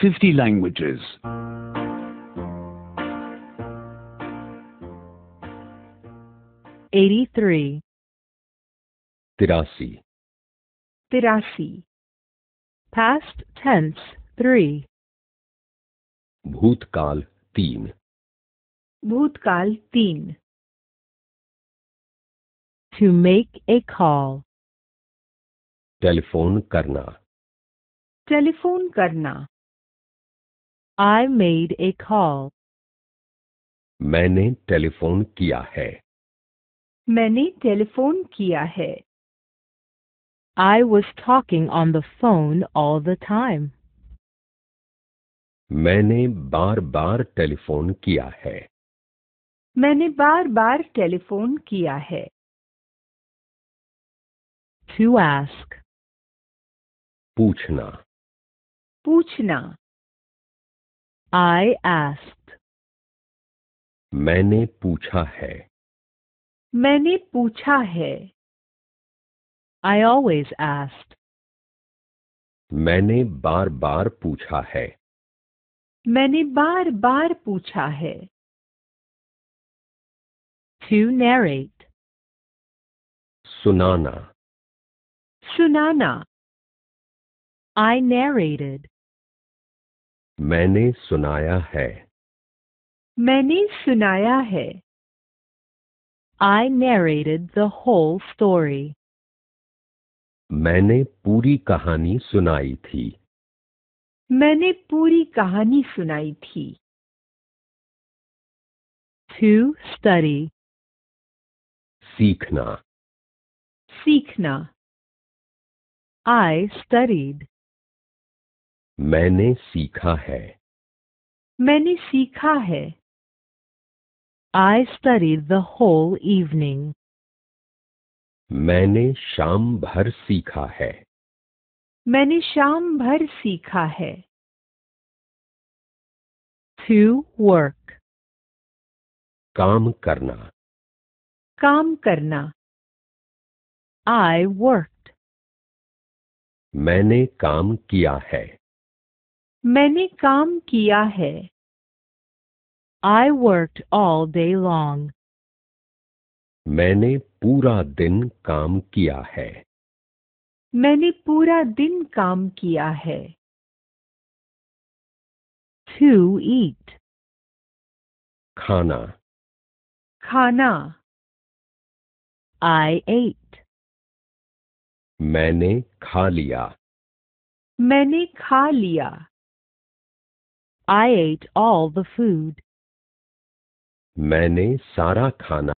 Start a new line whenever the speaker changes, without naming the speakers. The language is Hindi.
50 languages.
Eighty-three.
Tirasi.
Tirasi. Past tense, three.
Bhutkal, teen.
Bhutkal, teen. To make a call.
Telephone karna.
Telephone karna. I made a call.
मैंने
टेलीफोन किया है
मैंने टेलीफोन किया है I was talking on the phone all the time.
मैंने बार बार टेलीफोन किया है
मैंने बार बार टेलीफोन किया है To ask. पूछना पूछना I asked.
मैंने पूछा है
मैंने पूछा है I always asked.
मैंने बार बार पूछा
है
मैंने बार बार पूछा है To narrate. सुनाना सुनाना I narrated.
मैंने सुनाया है
मैंने सुनाया है I narrated the whole story.
मैंने पूरी कहानी सुनाई थी
मैंने पूरी कहानी सुनाई थी टू स्टडी सीखना सीखना आई स्टडीड
मैंने सीखा है
मैंने सीखा है I studied the whole evening
मैंने शाम
भर सीखा है
मैंने शाम भर सीखा है टू वर्क
काम करना
काम करना आई वर्क
मैंने काम किया है
मैंने काम किया है I worked all day long.
मैंने पूरा दिन काम किया है
मैंने पूरा दिन काम किया है To eat. खाना खाना I ate.
मैंने खा लिया
मैंने खा लिया
I ate all the food. मैंने सारा खाना